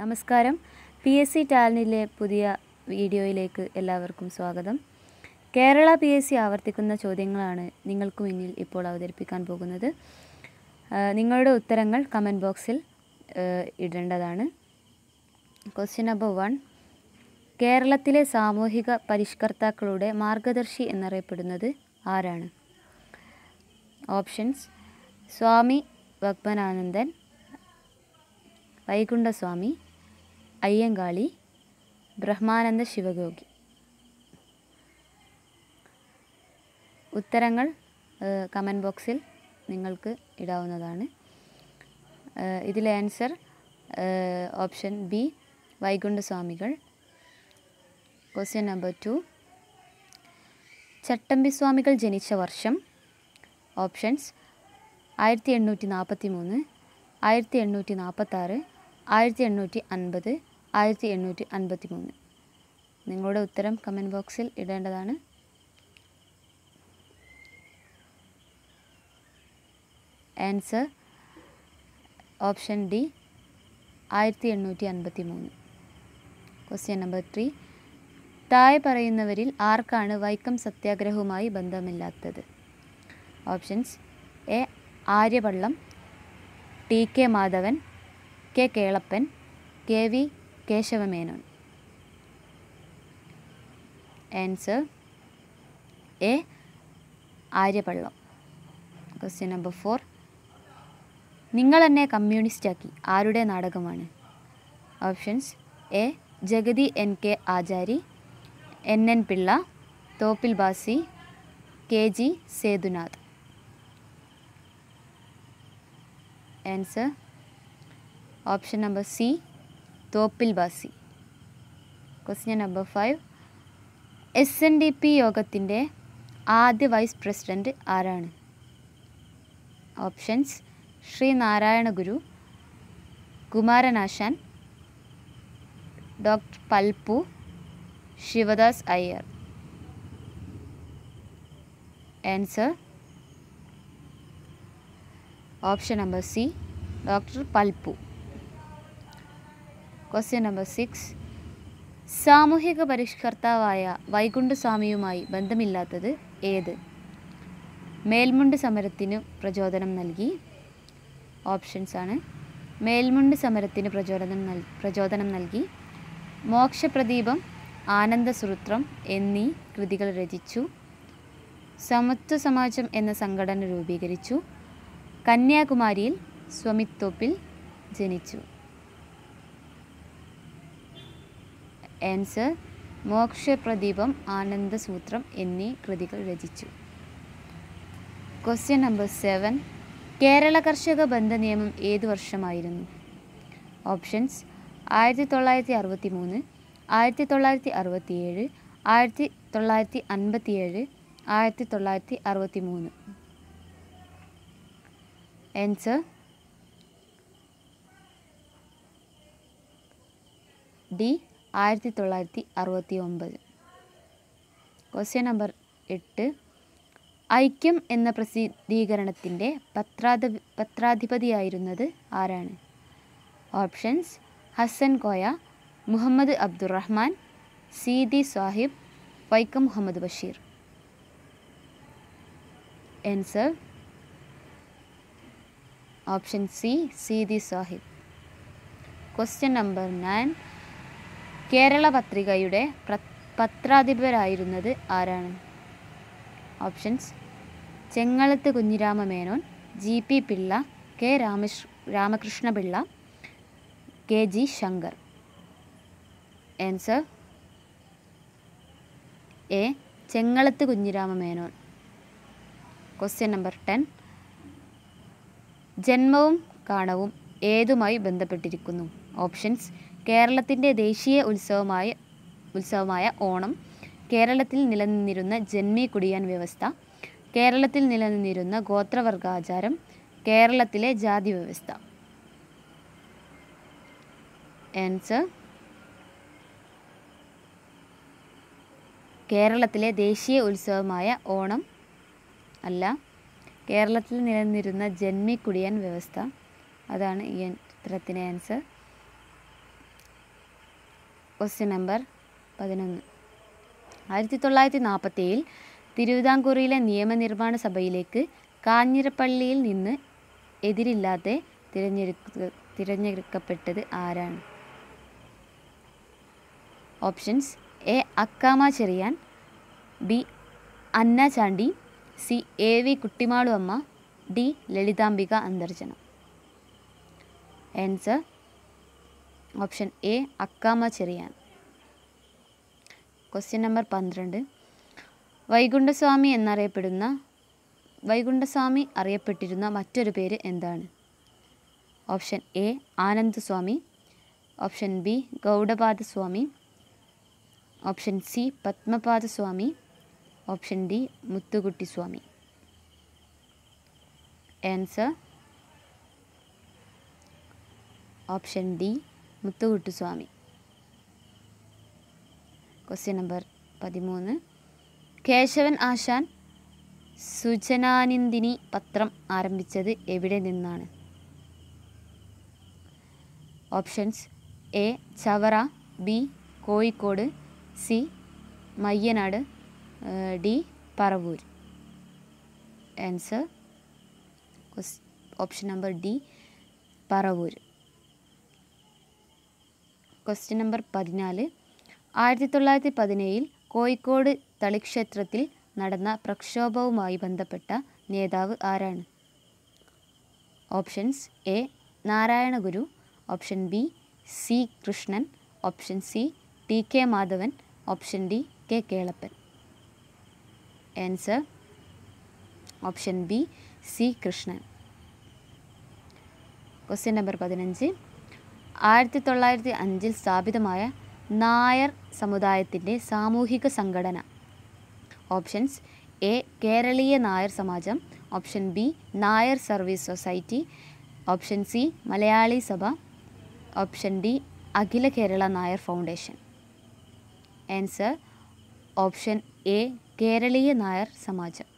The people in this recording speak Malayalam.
നമസ്കാരം പി എസ് സി ടാലിനിലെ പുതിയ വീഡിയോയിലേക്ക് എല്ലാവർക്കും സ്വാഗതം കേരള പി എസ് സി ആവർത്തിക്കുന്ന ചോദ്യങ്ങളാണ് നിങ്ങൾക്ക് മുന്നിൽ ഇപ്പോൾ അവതരിപ്പിക്കാൻ പോകുന്നത് നിങ്ങളുടെ ഉത്തരങ്ങൾ കമൻറ്റ് ബോക്സിൽ ഇടേണ്ടതാണ് ക്വസ്റ്റ്യൻ നമ്പർ വൺ കേരളത്തിലെ സാമൂഹിക പരിഷ്കർത്താക്കളുടെ മാർഗദർശി എന്നറിയപ്പെടുന്നത് ആരാണ് ഓപ്ഷൻസ് സ്വാമി വക്മനാനന്ദൻ വൈകുണ്ഠസ്വാമി അയ്യങ്കാളി ബ്രഹ്മാനന്ദ ശിവഗോഗി ഉത്തരങ്ങൾ കമൻറ്റ് ബോക്സിൽ നിങ്ങൾക്ക് ഇടാവുന്നതാണ് ഇതിലെ ആൻസർ ഓപ്ഷൻ ബി വൈകുണ്ഠസ്വാമികൾ ക്വസ്റ്റ്യൻ നമ്പർ ടു ചട്ടമ്പിസ്വാമികൾ ജനിച്ച വർഷം ഓപ്ഷൻസ് ആയിരത്തി എണ്ണൂറ്റി നാൽപ്പത്തി മൂന്ന് ആയിരത്തി എണ്ണൂറ്റി നാൽപ്പത്താറ് ആയിരത്തി എണ്ണൂറ്റി അൻപത് ആയിരത്തി എണ്ണൂറ്റി അൻപത്തി മൂന്ന് നിങ്ങളുടെ ഉത്തരം കമൻറ്റ് ബോക്സിൽ ഇടേണ്ടതാണ് ആൻസർ ഓപ്ഷൻ ഡി ആയിരത്തി എണ്ണൂറ്റി അൻപത്തി മൂന്ന് ക്വസ്റ്റ്യൻ നമ്പർ ത്രീ താഴെ പറയുന്നവരിൽ ആർക്കാണ് വൈക്കം സത്യാഗ്രഹവുമായി ബന്ധമില്ലാത്തത് options A Aryapallam T K Madhavan K Kelappan K V Kesava Menon answer A Aryapallam question number four നിങ്ങൾ എന്നെ കമ്മ്യൂണിസ്റ്റാക്കി ആരുടെ നാടകമാണ് options A Jagathy N K Achari N N Pillai Thoppil Bhasi K G Sethunath answer option number C Thoppil Vasi question number five S N D P യോഗത്തിൻ്റെ ആദ്യ വൈസ് പ്രസിഡൻറ്റ് ആരാണ് options Sree Narayana Guru Kumaranasan doctor Palpu Sivadas Iyer answer option number C doctor Palpu question number six സാമൂഹിക പരിഷ്കർത്താവായ വൈകുണ്ഠസ്വാമിയുമായി ബന്ധമില്ലാത്തത് ഏത് മേൽമുണ്ട് സമരത്തിന് പ്രചോദനം നൽകി ഓപ്ഷൻസ് ആണ് മേൽമുണ്ട് സമരത്തിന് പ്രചോദനം നൽ പ്രചോദനം നൽകി മോക്ഷപ്രദീപം ആനന്ദസൂത്രം എന്നീ കൃതികൾ രചിച്ചു സമത്വ സമാജം എന്ന സംഘടന രൂപീകരിച്ചു കന്യാകുമാരിയിൽ സ്വമിത്വപ്പിൽ ജനിച്ചു ആൻസർ മോക്ഷപ്രദീപം ആനന്ദസൂത്രം എന്നീ കൃതികൾ രചിച്ചു ക്വസ്റ്റ്യൻ നമ്പർ സെവൻ കേരള കർഷക ബന്ധ നിയമം ഏത് വർഷമായിരുന്നു ഓപ്ഷൻസ് ആയിരത്തി തൊള്ളായിരത്തി അറുപത്തി മൂന്ന് ആയിരത്തി തൊള്ളായിരത്തി അറുപത്തി ഏഴ് ആയിരത്തി തൊള്ളായിരത്തി അൻപത്തി ഏഴ് ആയിരത്തി തൊള്ളായിരത്തി അറുപത്തി മൂന്ന് ആൻസർ ഡി ആയിരത്തി തൊള്ളായിരത്തി അറുപത്തി ഒമ്പത് ക്വസ്റ്റ്യൻ നമ്പർ എട്ട് ഐക്യം എന്ന പ്രസിദ്ധീകരണത്തിൻ്റെ പത്രാധി പത്രാധിപതിയായിരുന്നത് ആരാണ് options Hassan Koya Muhammad Abdurahman Seethi Sahib Vaikom Muhammad Basheer answer option C Seethi Sahib question number nine Kerala പത്രികയുടെ പത്രാധിപരായിരുന്നത് ആരാണ് options Chengalath Kunhirama Menon G P Pillai K Ramakrish Ramakrishna Pillai K G Shankar answer A Chengalath Kunhirama Menon question number ten ജന്മവും കാണവും ഏതുമായി ബന്ധപ്പെട്ടിരിക്കുന്നു ഓപ്ഷൻസ് കേരളത്തിൻ്റെ ദേശീയ ഉത്സവമായ ഉത്സവമായ ഓണം കേരളത്തിൽ നിലനിന്നിരുന്ന ജന്മി കുടിയാൻ വ്യവസ്ഥ കേരളത്തിൽ നിലനിന്നിരുന്ന ഗോത്രവർഗാചാരം കേരളത്തിലെ ജാതി വ്യവസ്ഥ ആൻസർ കേരളത്തിലെ ദേശീയ ഉത്സവമായ ഓണം അല്ല കേരളത്തിൽ നിലനിന്നിരുന്ന ജന്മി കുടിയാൻ വ്യവസ്ഥ അതാണ് ഈ ഉത്തരത്തിൻ്റെ ആൻസർ ക്വസ്റ്റ്യൻ നമ്പർ പതിനൊന്ന് ആയിരത്തി തൊള്ളായിരത്തി നാൽപ്പത്തേഴിൽ തിരുവിതാംകൂറിലെ നിയമനിർമ്മാണ സഭയിലേക്ക് കാഞ്ഞിരപ്പള്ളിയിൽ നിന്ന് എതിരില്ലാതെ തിരഞ്ഞെടുക്ക തിരഞ്ഞെടുക്കപ്പെട്ടത് ആരാണ് options A Accamma Cherian B Anna Chandy C A V Kuttimalu Amma D Lalithambika Antharjanam answer option A Accamma Cherian question number പന്ത്രണ്ട് വൈകുണ്ഠസ്വാമി എന്നറിയപ്പെടുന്ന വൈകുണ്ഠസ്വാമി അറിയപ്പെട്ടിരുന്ന മറ്റൊരു പേര് എന്താണ് option A Ananda Swami option B Gaudapada Swami option C Padmapada Swami option D Muthukutty Swami answer option D Muthukuttu Swami question number പതിമൂന്ന് കേശവൻ ആശാൻ സുജനാനിന്ദിനി പത്രം ആരംഭിച്ചത് എവിടെ നിന്നാണ് options A Chavara B Kozhikode C Mayyanad D Paravur answer option number D Paravur question number പതിനാല് ആയിരത്തി തൊള്ളായിരത്തി പതിനേഴിൽ കോഴിക്കോട് തളിക്ഷേത്രത്തിൽ നടന്ന പ്രക്ഷോഭവുമായി ബന്ധപ്പെട്ട നേതാവ് ആരാണ് options A Narayana Guru option B C Krishnan option C T K Madhavan option D K Kelappan answer option B C Krishnan question number പതിനഞ്ച് ആയിരത്തി തൊള്ളായിരത്തി അഞ്ചിൽ സ്ഥാപിതമായ നായർ സമുദായത്തിൻ്റെ സാമൂഹിക സംഘടന options A Keraleeya Nair Samajam option B Nair service society option C Malayali Sabha option D Akhila Kerala Nair foundation answer option A Keraleeya Nair Samajam